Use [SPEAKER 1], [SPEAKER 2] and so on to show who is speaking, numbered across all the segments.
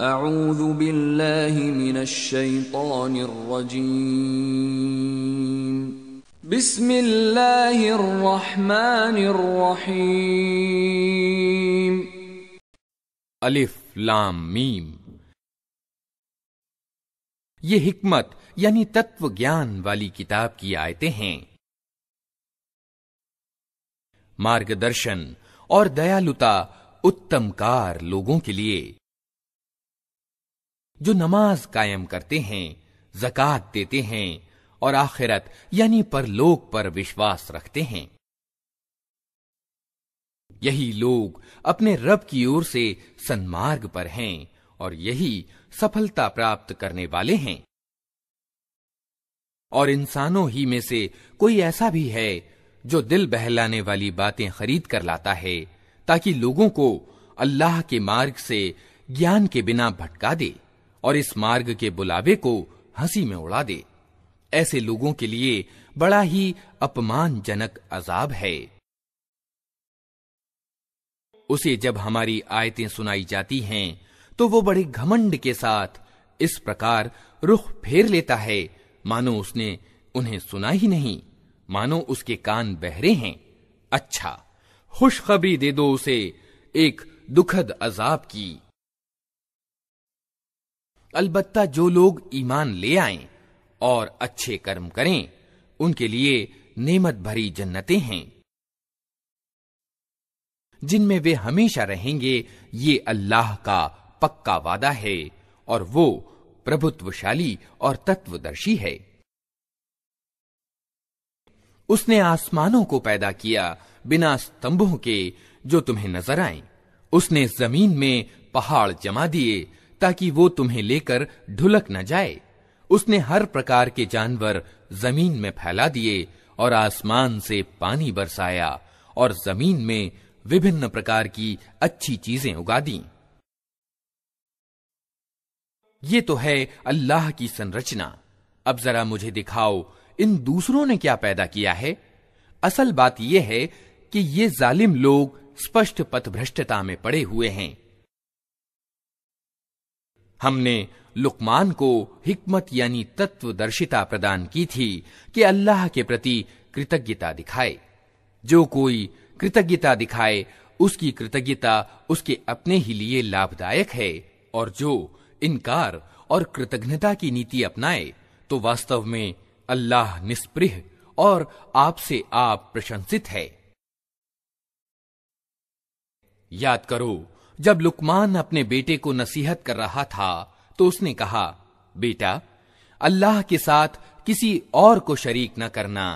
[SPEAKER 1] أعوذ بالله من الشيطان الرجيم بسم الله الرحمن الرحيم अलिफ लाम ये हिकमत यानी तत्व ज्ञान वाली किताब की आयतें हैं मार्गदर्शन और दयालुता उत्तमकार लोगों के लिए जो नमाज कायम करते हैं जकत देते हैं और आखिरत यानी परलोक पर विश्वास रखते हैं यही लोग अपने रब की ओर से सन्मार्ग पर हैं और यही सफलता प्राप्त करने वाले हैं और इंसानों ही में से कोई ऐसा भी है जो दिल बहलाने वाली बातें खरीद कर लाता है ताकि लोगों को अल्लाह के मार्ग से ज्ञान के बिना भटका दे और इस मार्ग के बुलावे को हंसी में उड़ा दे ऐसे लोगों के लिए बड़ा ही अपमानजनक अजाब है उसे जब हमारी आयतें सुनाई जाती हैं तो वो बड़े घमंड के साथ इस प्रकार रुख फेर लेता है मानो उसने उन्हें सुना ही नहीं मानो उसके कान बहरे हैं अच्छा खुशखबरी दे दो उसे एक दुखद अजाब की अलबत्ता जो लोग ईमान ले आए और अच्छे कर्म करें उनके लिए नेमत भरी जन्नतें हैं जिनमें वे हमेशा रहेंगे ये अल्लाह का पक्का वादा है और वो प्रभुत्वशाली और तत्वदर्शी है उसने आसमानों को पैदा किया बिना स्तंभों के जो तुम्हें नजर आए उसने जमीन में पहाड़ जमा दिए ताकि वो तुम्हें लेकर ढुलक न जाए उसने हर प्रकार के जानवर जमीन में फैला दिए और आसमान से पानी बरसाया और जमीन में विभिन्न प्रकार की अच्छी चीजें उगा दी ये तो है अल्लाह की संरचना अब जरा मुझे दिखाओ इन दूसरों ने क्या पैदा किया है असल बात यह है कि ये जालिम लोग स्पष्ट पथ भ्रष्टता में पड़े हुए हैं हमने लुकमान को हिकमत यानी तत्वदर्शिता प्रदान की थी कि अल्लाह के प्रति कृतज्ञता दिखाए जो कोई कृतज्ञता दिखाए उसकी कृतज्ञता उसके अपने ही लिए लाभदायक है और जो इनकार और कृतज्ञता की नीति अपनाए तो वास्तव में अल्लाह निष्प्रह और आपसे आप प्रशंसित है याद करो जब लुकमान अपने बेटे को नसीहत कर रहा था तो उसने कहा बेटा अल्लाह के साथ किसी और को शरीक न करना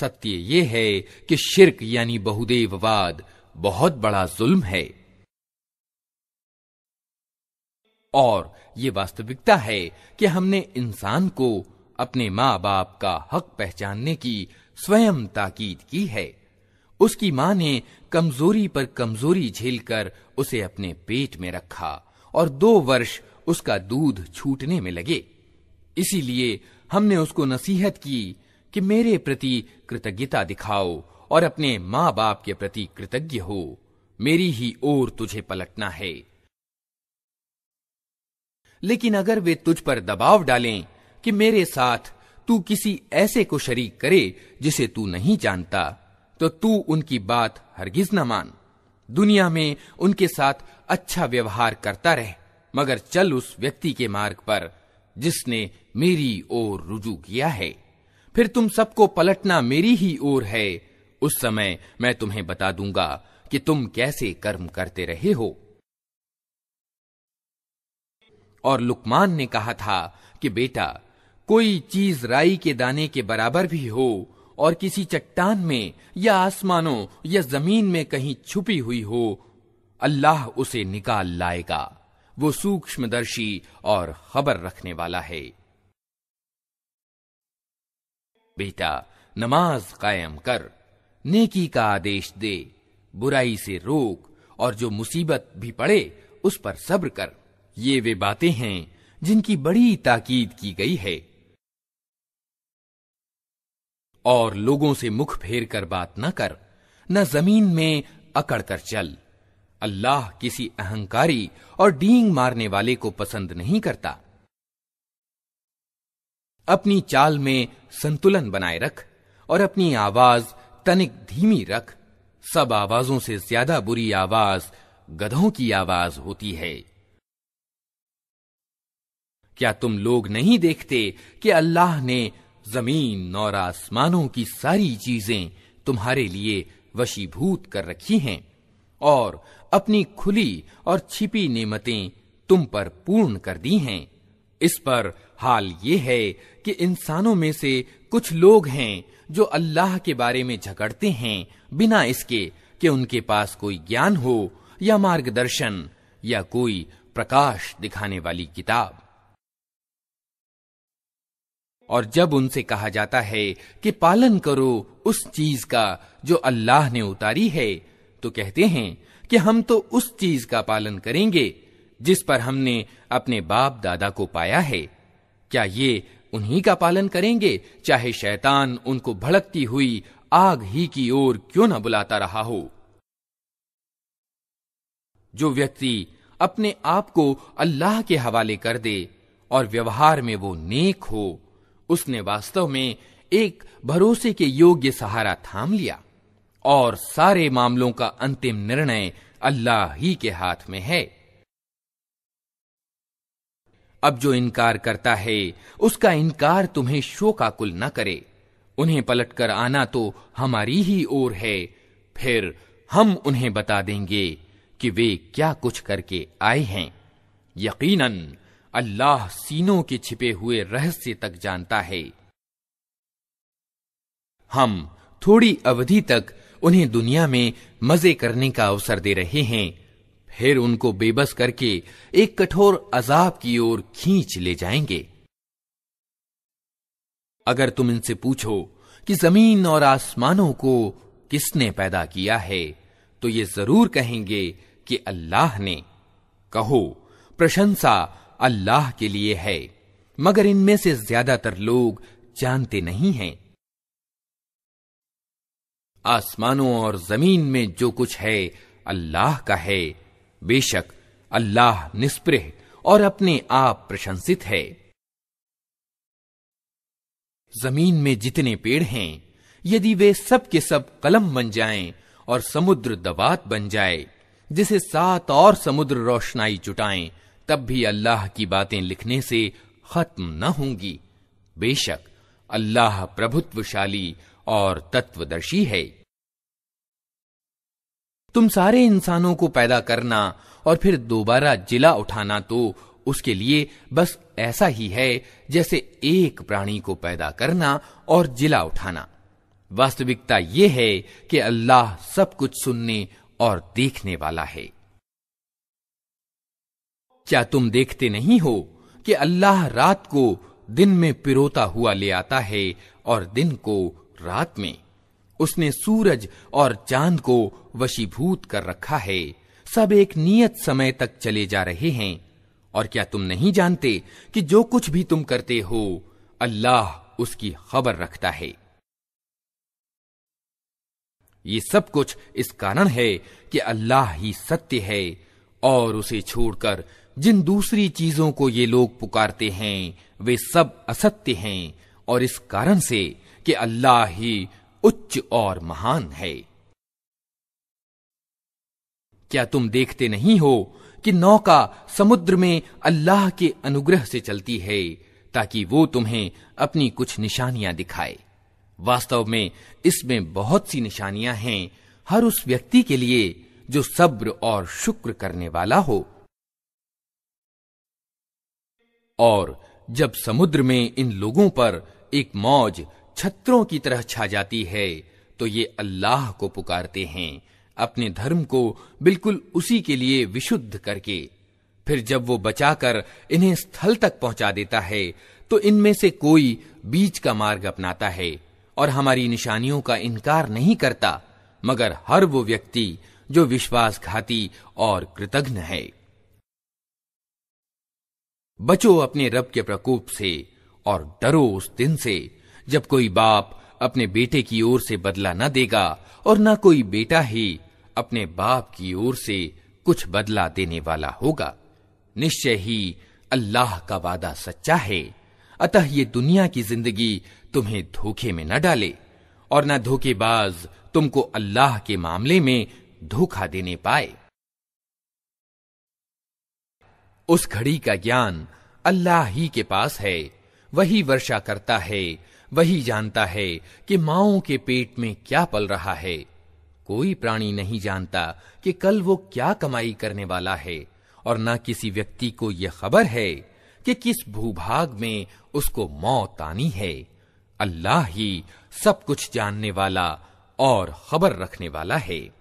[SPEAKER 1] सत्य यह है कि शिरक यानी बहुदेववाद बहुत बड़ा जुल्म है और ये वास्तविकता है कि हमने इंसान को अपने माँ बाप का हक पहचानने की स्वयं ताकीद की है उसकी मां ने कमजोरी पर कमजोरी झेलकर उसे अपने पेट में रखा और दो वर्ष उसका दूध छूटने में लगे इसीलिए हमने उसको नसीहत की कि मेरे प्रति कृतज्ञता दिखाओ और अपने मां बाप के प्रति कृतज्ञ हो मेरी ही ओर तुझे पलटना है लेकिन अगर वे तुझ पर दबाव डालें कि मेरे साथ तू किसी ऐसे को शरीक करे जिसे तू नहीं जानता तो तू उनकी बात हरगिज न मान दुनिया में उनके साथ अच्छा व्यवहार करता रह मगर चल उस व्यक्ति के मार्ग पर जिसने मेरी ओर रुजू किया है फिर तुम सबको पलटना मेरी ही ओर है उस समय मैं तुम्हें बता दूंगा कि तुम कैसे कर्म करते रहे हो और लुकमान ने कहा था कि बेटा कोई चीज राई के दाने के बराबर भी हो और किसी चट्टान में या आसमानों या जमीन में कहीं छुपी हुई हो अल्लाह उसे निकाल लाएगा वो सूक्ष्मदर्शी और खबर रखने वाला है बेटा नमाज कायम कर नेकी का आदेश दे बुराई से रोक और जो मुसीबत भी पड़े उस पर सब्र कर ये वे बातें हैं जिनकी बड़ी ताकीद की गई है और लोगों से मुख फेर कर बात न कर न जमीन में अकड़ कर चल अल्लाह किसी अहंकारी और डींग मारने वाले को पसंद नहीं करता अपनी चाल में संतुलन बनाए रख और अपनी आवाज तनिक धीमी रख सब आवाजों से ज्यादा बुरी आवाज गधों की आवाज होती है क्या तुम लोग नहीं देखते कि अल्लाह ने जमीन और आसमानों की सारी चीजें तुम्हारे लिए वशीभूत कर रखी हैं और अपनी खुली और छिपी नेमतें तुम पर पूर्ण कर दी हैं इस पर हाल ये है कि इंसानों में से कुछ लोग हैं जो अल्लाह के बारे में झगड़ते हैं बिना इसके कि उनके पास कोई ज्ञान हो या मार्गदर्शन या कोई प्रकाश दिखाने वाली किताब और जब उनसे कहा जाता है कि पालन करो उस चीज का जो अल्लाह ने उतारी है तो कहते हैं कि हम तो उस चीज का पालन करेंगे जिस पर हमने अपने बाप दादा को पाया है क्या ये उन्हीं का पालन करेंगे चाहे शैतान उनको भड़कती हुई आग ही की ओर क्यों ना बुलाता रहा हो जो व्यक्ति अपने आप को अल्लाह के हवाले कर दे और व्यवहार में वो नेक हो उसने वास्तव में एक भरोसे के योग्य सहारा थाम लिया और सारे मामलों का अंतिम निर्णय अल्लाह ही के हाथ में है अब जो इनकार करता है उसका इनकार तुम्हें शोकाकुल न करे उन्हें पलटकर आना तो हमारी ही ओर है फिर हम उन्हें बता देंगे कि वे क्या कुछ करके आए हैं यकीनन अल्लाह सीनों के छिपे हुए रहस्य तक जानता है हम थोड़ी अवधि तक उन्हें दुनिया में मजे करने का अवसर दे रहे हैं फिर उनको बेबस करके एक कठोर अजाब की ओर खींच ले जाएंगे अगर तुम इनसे पूछो कि जमीन और आसमानों को किसने पैदा किया है तो ये जरूर कहेंगे कि अल्लाह ने कहो प्रशंसा अल्लाह के लिए है मगर इनमें से ज्यादातर लोग जानते नहीं हैं आसमानों और जमीन में जो कुछ है अल्लाह का है बेशक अल्लाह निष्प्रह और अपने आप प्रशंसित है जमीन में जितने पेड़ हैं यदि वे सब के सब कलम बन जाएं और समुद्र दबात बन जाए जिसे सात और समुद्र रोशनाई जुटाएं तब भी अल्लाह की बातें लिखने से खत्म न होंगी बेशक अल्लाह प्रभुत्वशाली और तत्वदर्शी है तुम सारे इंसानों को पैदा करना और फिर दोबारा जिला उठाना तो उसके लिए बस ऐसा ही है जैसे एक प्राणी को पैदा करना और जिला उठाना वास्तविकता यह है कि अल्लाह सब कुछ सुनने और देखने वाला है क्या तुम देखते नहीं हो कि अल्लाह रात को दिन में पिरोता हुआ ले आता है और दिन को रात में उसने सूरज और चांद को वशीभूत कर रखा है सब एक नियत समय तक चले जा रहे हैं और क्या तुम नहीं जानते कि जो कुछ भी तुम करते हो अल्लाह उसकी खबर रखता है ये सब कुछ इस कारण है कि अल्लाह ही सत्य है और उसे छोड़कर जिन दूसरी चीजों को ये लोग पुकारते हैं वे सब असत्य हैं और इस कारण से कि अल्लाह ही उच्च और महान है क्या तुम देखते नहीं हो कि नौका समुद्र में अल्लाह के अनुग्रह से चलती है ताकि वो तुम्हें अपनी कुछ निशानियां दिखाए वास्तव में इसमें बहुत सी निशानियां हैं हर उस व्यक्ति के लिए जो सब्र और शुक्र करने वाला हो और जब समुद्र में इन लोगों पर एक मौज छत्रों की तरह छा जाती है तो ये अल्लाह को पुकारते हैं अपने धर्म को बिल्कुल उसी के लिए विशुद्ध करके फिर जब वो बचाकर इन्हें स्थल तक पहुंचा देता है तो इनमें से कोई बीच का मार्ग अपनाता है और हमारी निशानियों का इनकार नहीं करता मगर हर वो व्यक्ति जो विश्वासघाती और कृतघ्न है बचो अपने रब के प्रकोप से और डरो उस दिन से जब कोई बाप अपने बेटे की ओर से बदला न देगा और न कोई बेटा ही अपने बाप की ओर से कुछ बदला देने वाला होगा निश्चय ही अल्लाह का वादा सच्चा है अतः ये दुनिया की जिंदगी तुम्हें धोखे में न डाले और न धोखेबाज तुमको अल्लाह के मामले में धोखा देने पाए उस घड़ी का ज्ञान अल्लाह ही के पास है वही वर्षा करता है वही जानता है कि माओ के पेट में क्या पल रहा है कोई प्राणी नहीं जानता कि कल वो क्या कमाई करने वाला है और ना किसी व्यक्ति को यह खबर है कि किस भूभाग में उसको मौत आनी है अल्लाह ही सब कुछ जानने वाला और खबर रखने वाला है